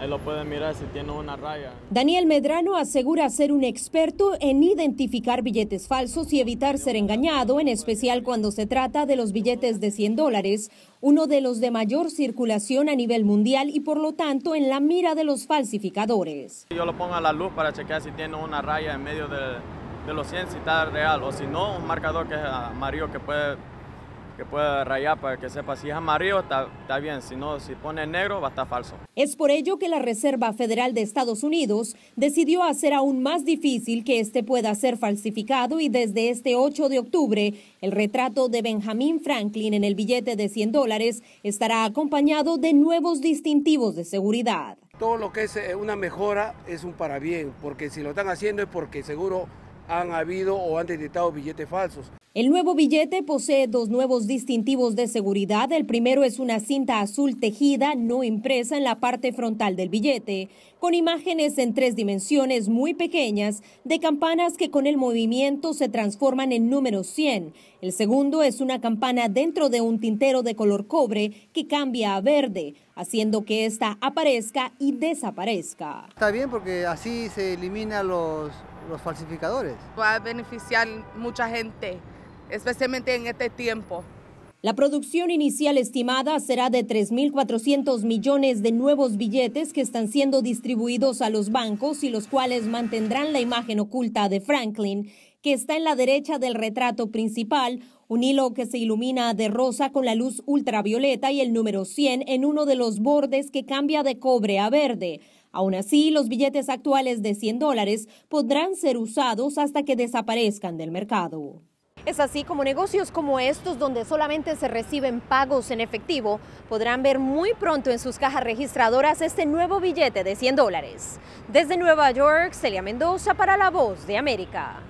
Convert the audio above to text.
Ahí lo pueden mirar si tiene una raya. Daniel Medrano asegura ser un experto en identificar billetes falsos y evitar ser engañado, en especial cuando se trata de los billetes de 100 dólares, uno de los de mayor circulación a nivel mundial y por lo tanto en la mira de los falsificadores. Yo lo pongo a la luz para chequear si tiene una raya en medio de, los 100, si está real, o si no, un marcador que es amarillo que puede que pueda rayar para que sepa si es amarillo está, bien, si no, si pone negro va a estar falso. Es por ello que la Reserva Federal de Estados Unidos decidió hacer aún más difícil que este pueda ser falsificado y desde este 8 de octubre el retrato de Benjamin Franklin en el billete de 100 dólares estará acompañado de nuevos distintivos de seguridad. Todo lo que es eh, una mejora es un para bien, porque si lo están haciendo es porque seguro han habido o han detectado billetes falsos. El nuevo billete posee dos nuevos distintivos de seguridad. El primero es una cinta azul tejida no impresa en la parte frontal del billete, con imágenes en tres dimensiones muy pequeñas de campanas que con el movimiento se transforman en números 100. El segundo es una campana dentro de un tintero de color cobre que cambia a verde, haciendo que ésta aparezca y desaparezca. Está bien porque así se eliminan los, los falsificadores. Va a beneficiar mucha gente especialmente en este tiempo. La producción inicial estimada será de 3.400 millones de nuevos billetes que están siendo distribuidos a los bancos y los cuales mantendrán la imagen oculta de Franklin, que está en la derecha del retrato principal, un hilo que se ilumina de rosa con la luz ultravioleta y el número 100 en uno de los bordes que cambia de cobre a verde. Aún así, los billetes actuales de 100 dólares podrán ser usados hasta que desaparezcan del mercado. Es así como negocios como estos, donde solamente se reciben pagos en efectivo, podrán ver muy pronto en sus cajas registradoras este nuevo billete de 100 dólares. Desde Nueva York, Celia Mendoza para La Voz de América.